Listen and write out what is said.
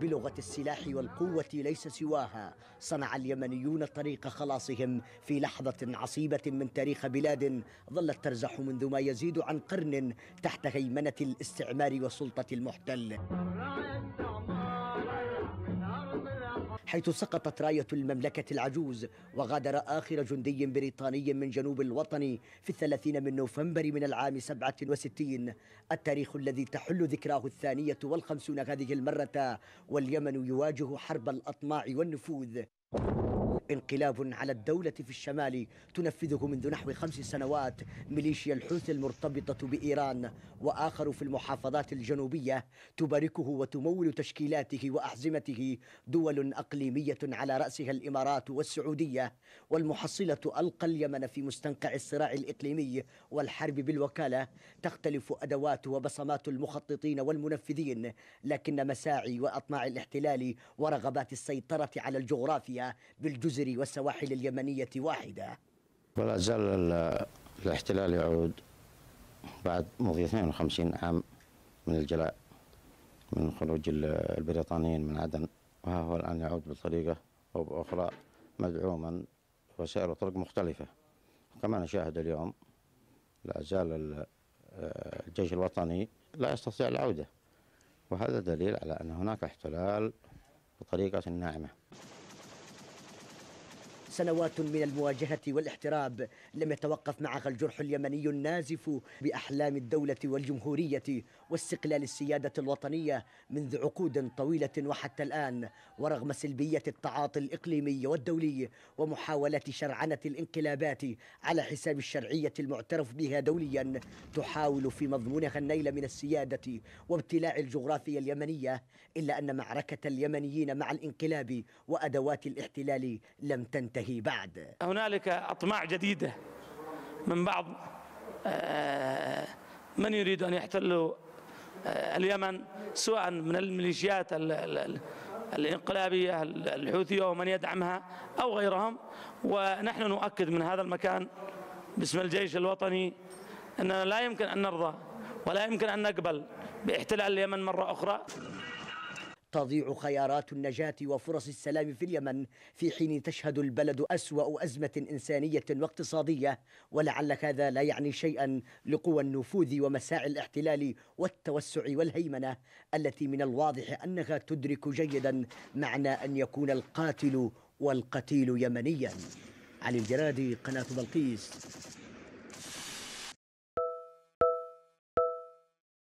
بلغة السلاح والقوة ليس سواها صنع اليمنيون طريق خلاصهم في لحظة عصيبة من تاريخ بلاد ظلت ترزح منذ ما يزيد عن قرن تحت هيمنة الاستعمار وسلطة المحتل حيث سقطت راية المملكة العجوز وغادر آخر جندي بريطاني من جنوب الوطن في الثلاثين من نوفمبر من العام سبعة وستين التاريخ الذي تحل ذكراه الثانية والخمسون هذه المرة واليمن يواجه حرب الأطماع والنفوذ انقلاب على الدولة في الشمال تنفذه منذ نحو خمس سنوات ميليشيا الحوثي المرتبطة بإيران وآخر في المحافظات الجنوبية تباركه وتمول تشكيلاته وأحزمته دول أقليمية على رأسها الإمارات والسعودية والمحصلة ألقى اليمن في مستنقع الصراع الإقليمي والحرب بالوكالة تختلف أدوات وبصمات المخططين والمنفذين لكن مساعي وأطماع الاحتلال ورغبات السيطرة على الجغرافيا بالجزء الجزر والسواحل اليمنية واحدة ولا زال الاحتلال يعود بعد مضي 52 عام من الجلاء من خروج البريطانيين من عدن وها هو الآن يعود بطريقة أو بأخرى مدعوما وسائر طرق مختلفة كما نشاهد اليوم لا زال الجيش الوطني لا يستطيع العودة وهذا دليل على أن هناك احتلال بطريقة ناعمة سنوات من المواجهة والاحتراب لم يتوقف معها الجرح اليمني النازف بأحلام الدولة والجمهورية واستقلال السيادة الوطنية منذ عقود طويلة وحتى الآن ورغم سلبية التعاطي الإقليمي والدولي ومحاولة شرعنة الانقلابات على حساب الشرعية المعترف بها دوليا تحاول في مضمونها النيل من السيادة وابتلاع الجغرافيا اليمنية إلا أن معركة اليمنيين مع الانقلاب وأدوات الاحتلال لم تنتهي تنتهي بعد هنالك أطماع جديدة من بعض آه، من يريد أن يحتلوا آه، اليمن سواء من الميليشيات الانقلابية الحوثية ومن يدعمها أو غيرهم ونحن نؤكد من هذا المكان باسم الجيش الوطني أننا لا يمكن أن نرضى ولا يمكن أن نقبل باحتلال اليمن مرة أخرى تضيع خيارات النجاة وفرص السلام في اليمن في حين تشهد البلد أسوأ أزمة إنسانية واقتصادية ولعلك هذا لا يعني شيئا لقوى النفوذ ومساعي الاحتلال والتوسع والهيمنة التي من الواضح أنها تدرك جيدا معنى أن يكون القاتل والقتيل يمنيا علي الجرادي قناة بلقيس